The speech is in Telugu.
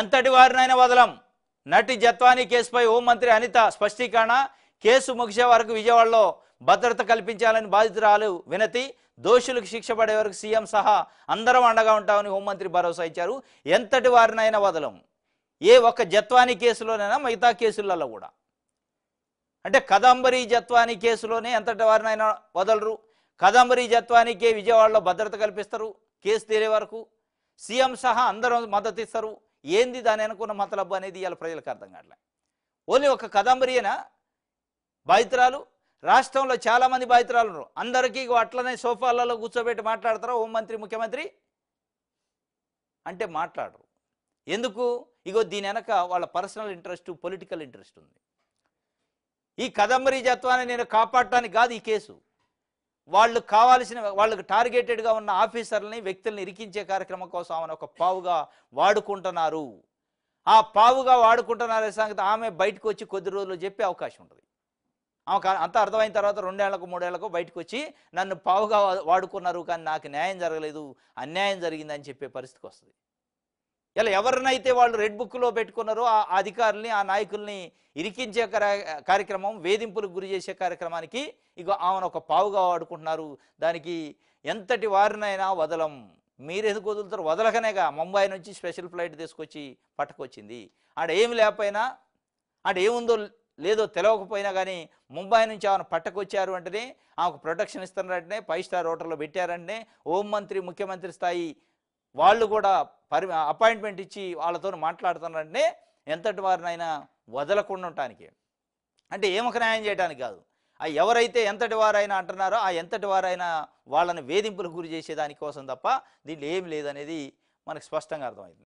ఎంతటి వారినైనా వదలం నటి జత్వానీ కేసుపై హోంమంత్రి అనిత స్పష్టీకరణ కేసు ముగిసే వరకు విజయవాడలో భద్రత కల్పించాలని బాధితురాలు వినతి దోషులకు శిక్ష పడే వరకు సీఎం సహా అందరం అండగా ఉంటామని హోంమంత్రి భరోసా ఇచ్చారు ఎంతటి వారినైనా వదలం ఏ ఒక్క జత్వాని కేసులోనైనా మిగతా కేసులలో కూడా అంటే కదంబరి జత్వాని కేసులోనే ఎంతటి వారినైనా వదలరు కదంబరి జత్వానికే విజయవాడలో భద్రత కల్పిస్తారు కేసు తీరే వరకు సీఎం సహా అందరం మద్దతిస్తారు ఏంది దాని అనుకున్న మతలబ్బు అనేది ఇవాళ ప్రజలకు అర్థం కావట్లే ఓన్లీ ఒక కదంబరియన బాధితురాలు రాష్ట్రంలో చాలామంది బాధితురాలు ఉన్నారు అందరికీ అట్లనే సోఫాలలో కూర్చోబెట్టి మాట్లాడతారా హోంమంత్రి ముఖ్యమంత్రి అంటే మాట్లాడరు ఎందుకు ఇగో దీని వెనక వాళ్ళ పర్సనల్ ఇంట్రెస్ట్ పొలిటికల్ ఇంట్రెస్ట్ ఉంది ఈ కదంబరీ జత్వాన్ని నేను కాపాడటానికి కాదు ఈ కేసు వాళ్ళు కావాల్సిన వాళ్ళకి టార్గెటెడ్గా ఉన్న ఆఫీసర్లని వ్యక్తుల్ని ఇరికించే కార్యక్రమం కోసం ఆమెను ఒక పావుగా వాడుకుంటున్నారు ఆ పావుగా వాడుకుంటున్నారే సంగతి ఆమె బయటకు వచ్చి కొద్ది రోజులు చెప్పే అవకాశం ఉంటుంది ఆమె అంత అర్థమైన తర్వాత రెండేళ్లకు మూడేళ్లకు బయటకు వచ్చి నన్ను పావుగా వాడుకున్నారు కానీ నాకు న్యాయం జరగలేదు అన్యాయం జరిగిందని చెప్పే పరిస్థితికి వస్తుంది ఇలా ఎవరినైతే వాళ్ళు రెడ్ బుక్లో పెట్టుకున్నారో ఆ అధికారుల్ని ఆ నాయకుల్ని ఇరికించే కార్యక్రమం వేధింపులకు గురి చేసే కార్యక్రమానికి ఇక ఆమెను ఒక పావుగా వాడుకుంటున్నారు దానికి ఎంతటి వారినైనా వదలం మీరెందుకు వదులుతారు వదలకనేగా ముంబై నుంచి స్పెషల్ ఫ్లైట్ తీసుకొచ్చి పట్టుకొచ్చింది ఆడ ఏమి లేకపోయినా ఆడ ఏముందో లేదో తెలవకపోయినా కానీ ముంబై నుంచి ఆమెను పట్టకొచ్చారు అంటేనే ఆమెకు ప్రొటెక్షన్ ఇస్తున్నారంటేనే ఫైవ్ స్టార్ హోటల్లో పెట్టారంటేనే మంత్రి ముఖ్యమంత్రి స్థాయి వాళ్ళు కూడా పరి అపాయింట్మెంట్ ఇచ్చి వాళ్ళతో మాట్లాడుతున్నారంటే ఎంతటి వారినైనా వదలకుండా ఉండటానికి అంటే ఏమొక న్యాయం చేయడానికి కాదు ఆ ఎవరైతే ఎంతటి వారైనా అంటున్నారో ఆ ఎంతటి వారైనా వాళ్ళని వేధింపులకు గురి చేసేదానికోసం తప్ప దీంట్లో ఏం లేదనేది మనకు స్పష్టంగా అర్థమైంది